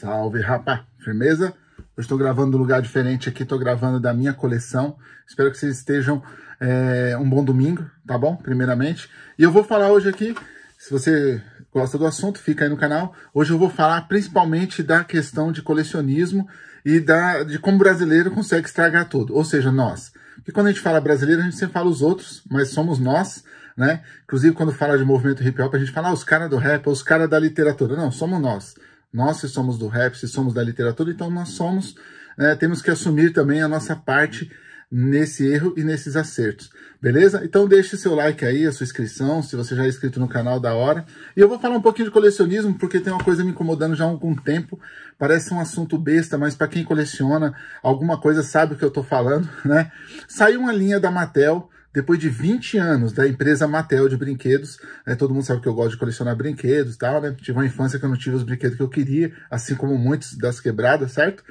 Salve, rapá! Firmeza? Hoje estou gravando um lugar diferente aqui, estou gravando da minha coleção. Espero que vocês estejam é, um bom domingo, tá bom? Primeiramente. E eu vou falar hoje aqui, se você gosta do assunto, fica aí no canal. Hoje eu vou falar principalmente da questão de colecionismo e da, de como o brasileiro consegue estragar tudo, ou seja, nós. Porque quando a gente fala brasileiro, a gente sempre fala os outros, mas somos nós, né? Inclusive, quando fala de movimento hip hop, a gente fala ah, os caras do rap, os caras da literatura. Não, somos nós. Nós, se somos do rap, se somos da literatura, então nós somos, né, temos que assumir também a nossa parte nesse erro e nesses acertos, beleza? Então deixe seu like aí, a sua inscrição, se você já é inscrito no canal, da hora. E eu vou falar um pouquinho de colecionismo, porque tem uma coisa me incomodando já há algum tempo, parece um assunto besta, mas para quem coleciona alguma coisa sabe o que eu tô falando, né? Saiu uma linha da Mattel, depois de 20 anos da empresa Mattel de brinquedos. Né, todo mundo sabe que eu gosto de colecionar brinquedos e tal, né? Tive uma infância que eu não tive os brinquedos que eu queria, assim como muitos das quebradas, certo?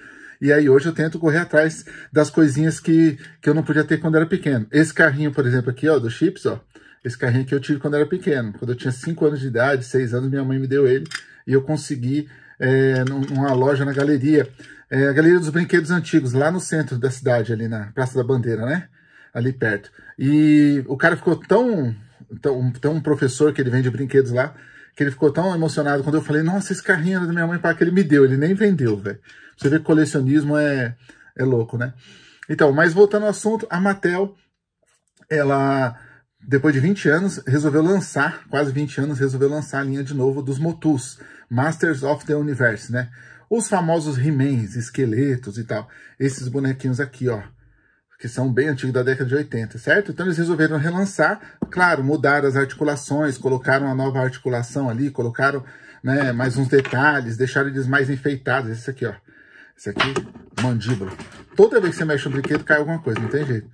E aí hoje eu tento correr atrás das coisinhas que, que eu não podia ter quando era pequeno. Esse carrinho, por exemplo, aqui, ó, do Chips, ó. Esse carrinho que eu tive quando era pequeno. Quando eu tinha 5 anos de idade, 6 anos, minha mãe me deu ele. E eu consegui é, numa loja na galeria. É, a Galeria dos Brinquedos Antigos, lá no centro da cidade, ali na Praça da Bandeira, né? ali perto. E o cara ficou tão. tão tem um professor que ele vende brinquedos lá, que ele ficou tão emocionado quando eu falei, nossa, esse carrinho era é da minha mãe para que ele me deu, ele nem vendeu, velho. Você vê que colecionismo é, é louco, né? Então, mas voltando ao assunto, a Mattel, ela, depois de 20 anos, resolveu lançar, quase 20 anos, resolveu lançar a linha de novo dos Motus, Masters of the Universe, né? Os famosos He-Mans, esqueletos e tal. Esses bonequinhos aqui, ó que são bem antigos da década de 80, certo? Então eles resolveram relançar, claro, mudaram as articulações, colocaram uma nova articulação ali, colocaram né, mais uns detalhes, deixaram eles mais enfeitados, esse aqui, ó esse aqui, mandíbula. Toda vez que você mexe o brinquedo, cai alguma coisa, não tem jeito.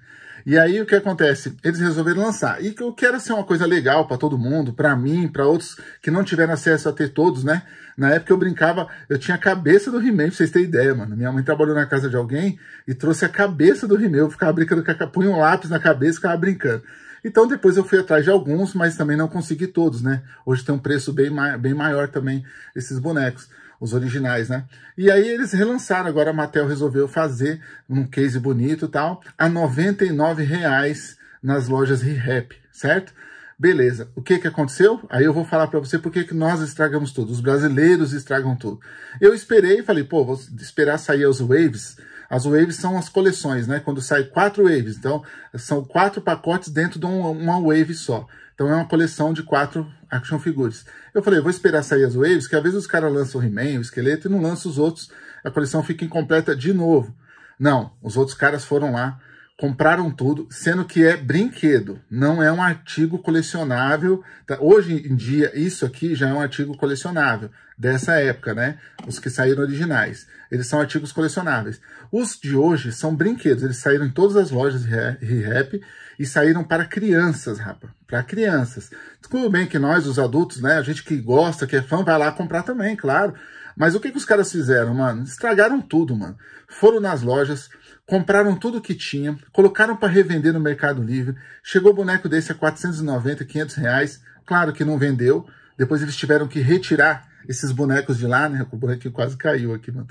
E aí o que acontece? Eles resolveram lançar. E eu quero ser uma coisa legal para todo mundo, para mim, para outros que não tiveram acesso a ter todos, né? Na época eu brincava, eu tinha a cabeça do He-Man, pra vocês terem ideia, mano. Minha mãe trabalhou na casa de alguém e trouxe a cabeça do He-Man. Eu ficava brincando, punha um lápis na cabeça e ficava brincando. Então depois eu fui atrás de alguns, mas também não consegui todos, né? Hoje tem um preço bem, ma bem maior também esses bonecos os originais, né? E aí eles relançaram, agora a Mattel resolveu fazer um case bonito e tal, a R$ reais nas lojas ReHap, certo? Beleza, o que, que aconteceu? Aí eu vou falar para você porque que nós estragamos tudo, os brasileiros estragam tudo. Eu esperei, falei, pô, vou esperar sair as waves. As waves são as coleções, né? Quando sai quatro waves, então são quatro pacotes dentro de uma wave só. Então é uma coleção de quatro action figures. Eu falei, vou esperar sair as waves, que às vezes os caras lançam o He-Man, o esqueleto, e não lançam os outros. A coleção fica incompleta de novo. Não, os outros caras foram lá, compraram tudo, sendo que é brinquedo, não é um artigo colecionável. Tá? Hoje em dia, isso aqui já é um artigo colecionável, dessa época, né? Os que saíram originais. Eles são artigos colecionáveis. Os de hoje são brinquedos, eles saíram em todas as lojas de rap e saíram para crianças, rapaz. Para crianças. Tudo bem que nós, os adultos, né? A gente que gosta, que é fã, vai lá comprar também, claro. Mas o que, que os caras fizeram, mano? Estragaram tudo, mano. Foram nas lojas, compraram tudo que tinha, colocaram para revender no Mercado Livre. Chegou o boneco desse a 490, 500 reais. Claro que não vendeu. Depois eles tiveram que retirar esses bonecos de lá, né? O boneco quase caiu aqui, mano.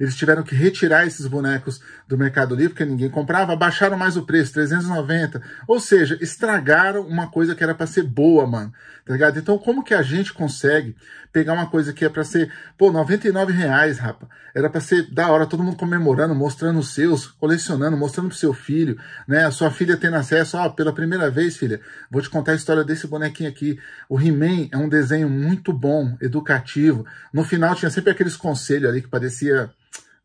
Eles tiveram que retirar esses bonecos do Mercado Livre, porque ninguém comprava, baixaram mais o preço, 390. Ou seja, estragaram uma coisa que era para ser boa, mano. Tá ligado? Então, como que a gente consegue pegar uma coisa que é para ser, pô, 99 reais, rapa. Era para ser da hora, todo mundo comemorando, mostrando os seus, colecionando, mostrando pro seu filho, né? A sua filha tendo acesso, ó, pela primeira vez, filha, vou te contar a história desse bonequinho aqui. O He-Man é um desenho muito bom, educativo. No final tinha sempre aqueles conselhos ali que parecia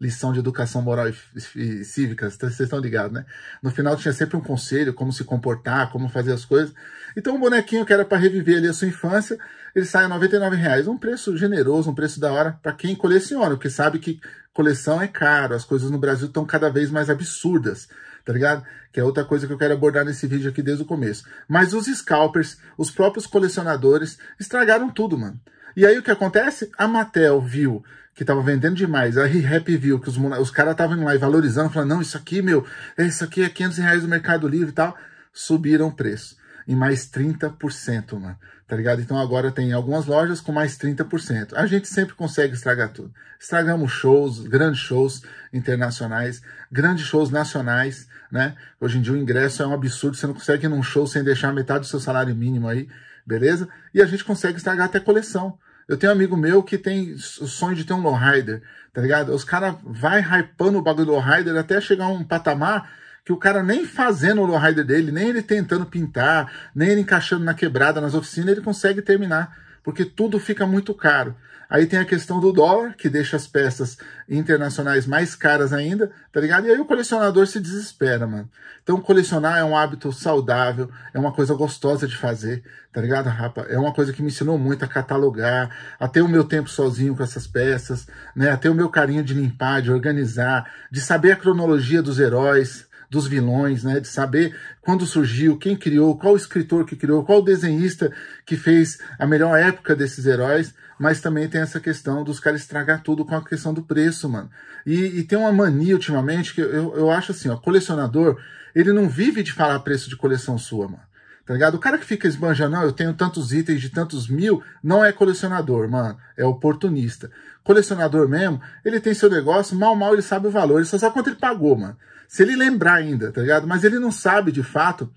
lição de educação moral e, e cívica, vocês estão ligados, né? No final tinha sempre um conselho, como se comportar, como fazer as coisas. Então um bonequinho que era para reviver ali a sua infância, ele sai a R$ um preço generoso, um preço da hora para quem coleciona, porque sabe que coleção é caro, as coisas no Brasil estão cada vez mais absurdas, tá ligado? Que é outra coisa que eu quero abordar nesse vídeo aqui desde o começo. Mas os scalpers, os próprios colecionadores, estragaram tudo, mano. E aí o que acontece? A Mattel viu que tava vendendo demais. A Rap viu que os, os caras estavam lá e valorizando, falando, não, isso aqui, meu, isso aqui é 500 reais do Mercado Livre e tal. Subiram o preço em mais 30%, mano, tá ligado? Então agora tem algumas lojas com mais 30%. A gente sempre consegue estragar tudo. Estragamos shows, grandes shows internacionais, grandes shows nacionais, né? Hoje em dia o ingresso é um absurdo, você não consegue ir num show sem deixar metade do seu salário mínimo aí, beleza? E a gente consegue estragar até coleção. Eu tenho um amigo meu que tem o sonho de ter um lowrider, tá ligado? Os caras vai hypando o bagulho do lowrider até chegar a um patamar que o cara nem fazendo o lowrider dele, nem ele tentando pintar, nem ele encaixando na quebrada, nas oficinas, ele consegue terminar, porque tudo fica muito caro. Aí tem a questão do dólar, que deixa as peças internacionais mais caras ainda, tá ligado? E aí o colecionador se desespera, mano. Então colecionar é um hábito saudável, é uma coisa gostosa de fazer, tá ligado, rapa? É uma coisa que me ensinou muito a catalogar, a ter o meu tempo sozinho com essas peças, né? A ter o meu carinho de limpar, de organizar, de saber a cronologia dos heróis, dos vilões, né? De saber quando surgiu, quem criou, qual escritor que criou, qual desenhista que fez a melhor época desses heróis. Mas também tem essa questão dos caras estragar tudo com a questão do preço, mano. E, e tem uma mania ultimamente que eu, eu acho assim, ó, colecionador, ele não vive de falar preço de coleção sua, mano tá ligado? O cara que fica esbanjando, não, ah, eu tenho tantos itens de tantos mil, não é colecionador, mano, é oportunista. Colecionador mesmo, ele tem seu negócio, mal, mal ele sabe o valor, ele só sabe quanto ele pagou, mano. Se ele lembrar ainda, tá ligado? Mas ele não sabe de fato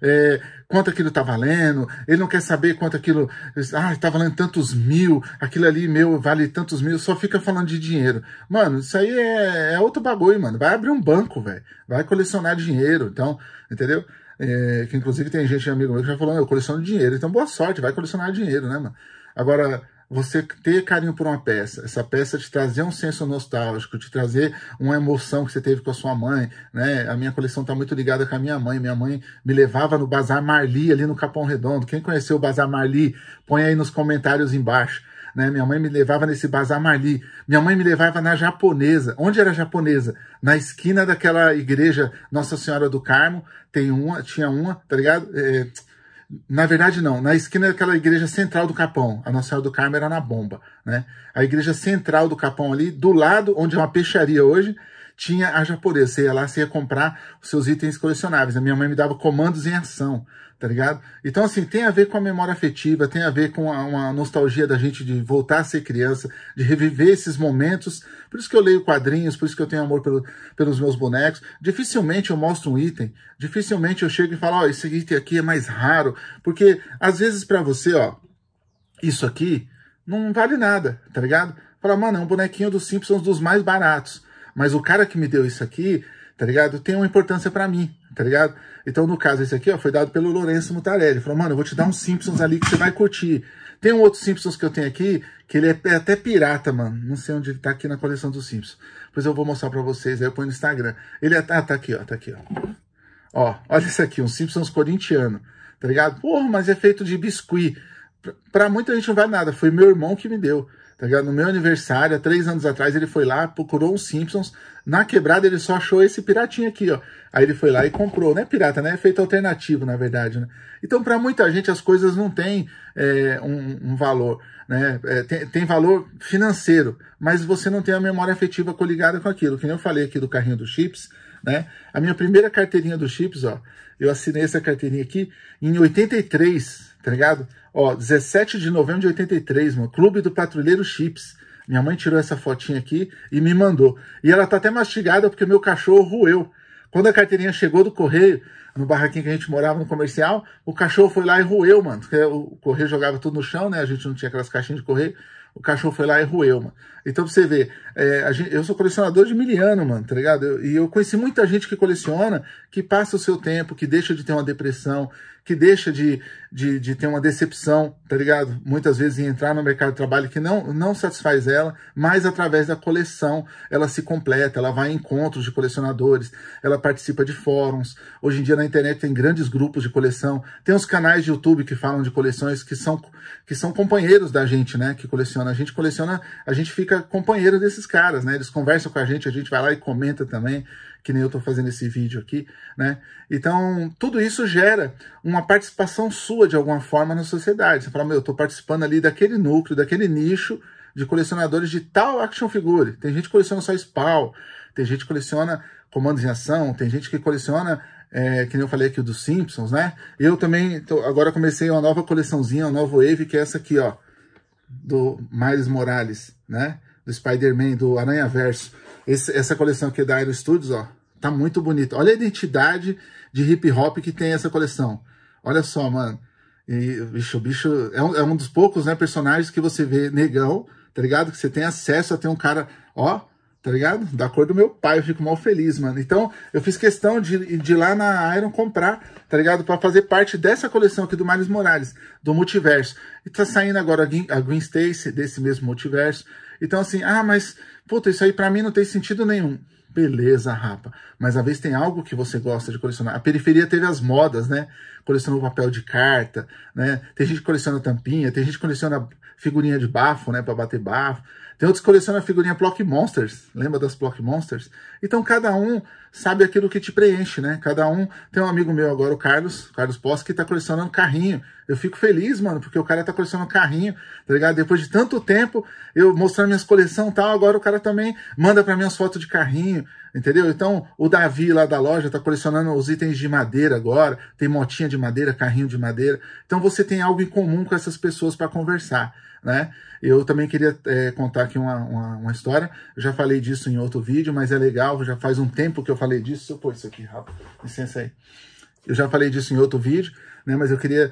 é, quanto aquilo tá valendo, ele não quer saber quanto aquilo. Ah, tá valendo tantos mil, aquilo ali meu vale tantos mil, só fica falando de dinheiro. Mano, isso aí é, é outro bagulho, mano. Vai abrir um banco, velho. Vai colecionar dinheiro, então, entendeu? É, que inclusive tem gente, amigo meu, que já falou, eu coleciono dinheiro. Então, boa sorte, vai colecionar dinheiro, né, mano? Agora, você ter carinho por uma peça, essa peça te trazer um senso nostálgico, te trazer uma emoção que você teve com a sua mãe, né? A minha coleção tá muito ligada com a minha mãe. Minha mãe me levava no Bazar Marli, ali no Capão Redondo. Quem conheceu o Bazar Marli, põe aí nos comentários embaixo né? Minha mãe me levava nesse bazar Marli, minha mãe me levava na japonesa. Onde era japonesa? Na esquina daquela igreja Nossa Senhora do Carmo, tem uma, tinha uma, tá ligado? É, na verdade, não. Na esquina daquela igreja central do Capão. A Nossa Senhora do Carmo era na bomba, né? A igreja central do Capão ali, do lado onde é uma peixaria hoje, tinha a japonesa. Você ia lá, você ia comprar os seus itens colecionáveis. A minha mãe me dava comandos em ação, tá ligado? Então, assim, tem a ver com a memória afetiva, tem a ver com a, uma nostalgia da gente de voltar a ser criança, de reviver esses momentos. Por isso que eu leio quadrinhos, por isso que eu tenho amor pelo, pelos meus bonecos. Dificilmente eu mostro um item, dificilmente eu chego e falo, ó, oh, esse item aqui é mais raro. Porque, às vezes, para você, ó, isso aqui não vale nada, tá ligado? Fala, mano, é um bonequinho dos Simpsons dos mais baratos. Mas o cara que me deu isso aqui, tá ligado? Tem uma importância para mim, tá ligado? Então, no caso, esse aqui, ó, foi dado pelo Lourenço Mutarelli. Ele falou, mano, eu vou te dar um Simpsons ali que você vai curtir. Tem um outro Simpsons que eu tenho aqui, que ele é, é até pirata, mano. Não sei onde ele tá aqui na coleção dos Simpsons. Pois eu vou mostrar pra vocês, aí eu ponho no Instagram. Ele é... Ah, tá aqui, ó, tá aqui, ó. Ó, olha isso aqui, um Simpsons corintiano, tá ligado? Porra, mas é feito de biscuit. Pra, pra muita gente não vale nada, foi meu irmão que me deu. Tá ligado? No meu aniversário, há três anos atrás, ele foi lá, procurou os Simpsons. Na quebrada, ele só achou esse piratinho aqui, ó. Aí ele foi lá e comprou. Não é pirata, né? É feito alternativo, na verdade, né? Então, para muita gente, as coisas não têm é, um, um, valor, né? É, tem, tem, valor financeiro, mas você não tem a memória afetiva coligada com aquilo. Que nem eu falei aqui do carrinho do Chips, né? A minha primeira carteirinha do Chips, ó, eu assinei essa carteirinha aqui em 83, tá ligado? Ó, 17 de novembro de 83, mano, Clube do Patrulheiro Chips. Minha mãe tirou essa fotinha aqui e me mandou. E ela tá até mastigada porque meu cachorro roeu. Quando a carteirinha chegou do correio, no barraquinho que a gente morava no comercial, o cachorro foi lá e roeu, mano. Porque o correio jogava tudo no chão, né? A gente não tinha aquelas caixinhas de correio. O cachorro foi lá e roeu, mano. Então pra você ver, é, gente, eu sou colecionador de miliano, mano, tá ligado? Eu, e eu conheci muita gente que coleciona, que passa o seu tempo, que deixa de ter uma depressão, que deixa de, de, de, ter uma decepção, tá ligado? Muitas vezes em entrar no mercado de trabalho que não, não satisfaz ela, mas através da coleção ela se completa, ela vai em encontros de colecionadores, ela participa de fóruns. Hoje em dia na internet tem grandes grupos de coleção, tem os canais de YouTube que falam de coleções que são, que são companheiros da gente, né? Que coleciona. A gente coleciona, a gente fica companheiro desses caras, né? Eles conversam com a gente, a gente vai lá e comenta também que nem eu estou fazendo esse vídeo aqui, né? Então, tudo isso gera uma participação sua de alguma forma na sociedade. Você fala, meu, eu estou participando ali daquele núcleo, daquele nicho de colecionadores de tal action figure. Tem gente que coleciona só spawn, tem gente que coleciona comandos em ação, tem gente que coleciona, é, que nem eu falei aqui, dos Simpsons, né? Eu também, tô, agora comecei uma nova coleçãozinha, uma nova wave, que é essa aqui, ó, do Miles Morales, né? do Spider-Man, do Aranha Verso. Esse, essa coleção aqui é da Iron Studios, ó, tá muito bonita. Olha a identidade de hip hop que tem essa coleção. Olha só, mano. E, bicho, bicho é um, é um dos poucos né, personagens que você vê negão, tá ligado? Que você tem acesso a ter um cara, ó, tá ligado? Da cor do meu pai, eu fico mal feliz, mano. Então, eu fiz questão de, de ir lá na Iron comprar, tá ligado? Pra fazer parte dessa coleção aqui do Miles Morales, do Multiverso. E tá saindo agora a Green Stacy, desse mesmo Multiverso. Então, assim, ah, mas, puta, isso aí pra mim não tem sentido nenhum. Beleza, rapa. Mas às vezes tem algo que você gosta de colecionar. A periferia teve as modas, né? Colecionou papel de carta, né? Tem gente que coleciona tampinha, tem gente que coleciona figurinha de bafo, né? Pra bater bafo. Tem outros que colecionam a figurinha Block Monsters. Lembra das Block Monsters? Então cada um sabe aquilo que te preenche, né? Cada um. Tem um amigo meu agora, o Carlos, Carlos Posse, que tá colecionando carrinho. Eu fico feliz, mano, porque o cara tá colecionando carrinho, tá ligado? Depois de tanto tempo, eu mostrando minhas coleções e tal, agora o cara também manda para mim as fotos de carrinho, entendeu? Então, o Davi lá da loja tá colecionando os itens de madeira agora, tem motinha de madeira, carrinho de madeira. Então você tem algo em comum com essas pessoas para conversar né? Eu também queria é, contar aqui uma, uma, uma, história. Eu já falei disso em outro vídeo, mas é legal, já faz um tempo que eu falei disso. Pô, isso aqui, rápido, licença aí. Eu já falei disso em outro vídeo, né? Mas eu queria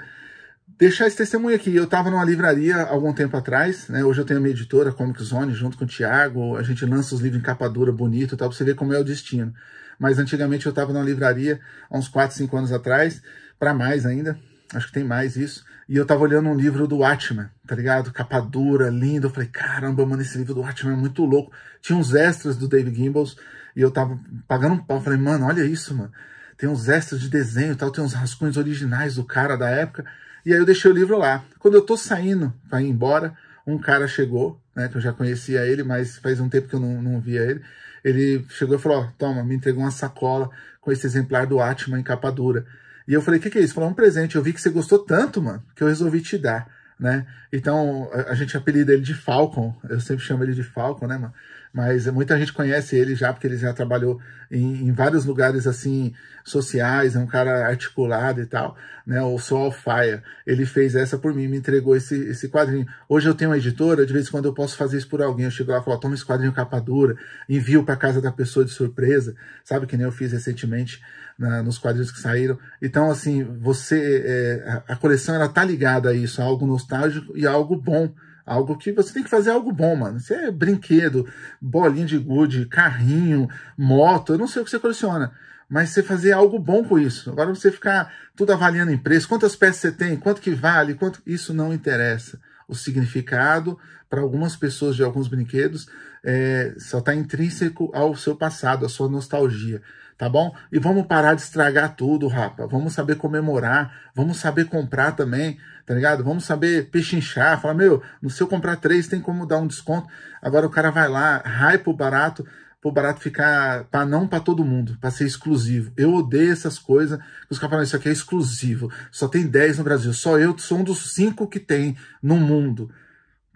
deixar esse testemunho aqui. Eu estava numa livraria algum tempo atrás, né? Hoje eu tenho a minha editora, Comic Zone, junto com o Tiago. A gente lança os livros em capa dura, bonito e tal, pra você ver como é o destino. Mas antigamente eu estava numa livraria, há uns 4, 5 anos atrás, para mais ainda, acho que tem mais isso e eu tava olhando um livro do Atman tá ligado? Capa dura, lindo. Eu falei, caramba, mano, esse livro do Atman é muito louco. Tinha uns extras do David Gimbals e eu tava pagando um pau. Eu falei, mano, olha isso, mano. Tem uns extras de desenho e tal, tem uns rascunhos originais do cara da época. E aí eu deixei o livro lá. Quando eu tô saindo pra ir embora, um cara chegou, né, que eu já conhecia ele, mas faz um tempo que eu não, não via ele. Ele chegou e falou, ó, oh, toma, me entregou uma sacola com esse exemplar do Atman em capa dura. E eu falei, o que, que é isso? Falou, é um presente. Eu vi que você gostou tanto, mano, que eu resolvi te dar, né? Então, a, a gente apelida ele de Falcon. Eu sempre chamo ele de Falcon, né, mano? mas muita gente conhece ele já porque ele já trabalhou em, em vários lugares assim sociais, é um cara articulado e tal, né? O Soul Fire, ele fez essa por mim, me entregou esse, esse quadrinho. Hoje eu tenho uma editora, de vez em quando eu posso fazer isso por alguém, eu chego lá e falo, toma esse quadrinho capa dura, envio para casa da pessoa de surpresa, sabe que nem eu fiz recentemente na, nos quadrinhos que saíram. Então assim, você é, a, a coleção ela tá ligada a isso, a algo nostálgico e a algo bom Algo que você tem que fazer algo bom, mano. Você é brinquedo, bolinha de gude, carrinho, moto, eu não sei o que você coleciona. Mas você fazer algo bom com isso. Agora você ficar tudo avaliando em preço, quantas peças você tem, quanto que vale, quanto. Isso não interessa o significado para algumas pessoas de alguns brinquedos é, só está intrínseco ao seu passado, à sua nostalgia, tá bom? E vamos parar de estragar tudo, rapa. Vamos saber comemorar, vamos saber comprar também, tá ligado? Vamos saber pechinchar, falar, meu, no seu comprar três tem como dar um desconto. Agora o cara vai lá, hype o barato, pro barato ficar para não para todo mundo, para ser exclusivo. Eu odeio essas coisas. Os caras falam isso aqui é exclusivo. Só tem 10 no Brasil, só eu sou um dos cinco que tem no mundo.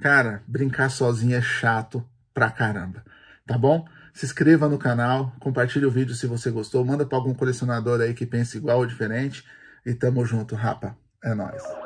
Cara, brincar sozinho é chato pra caramba, tá bom? Se inscreva no canal, compartilhe o vídeo se você gostou, manda para algum colecionador aí que pense igual ou diferente e tamo junto, rapa. É nós.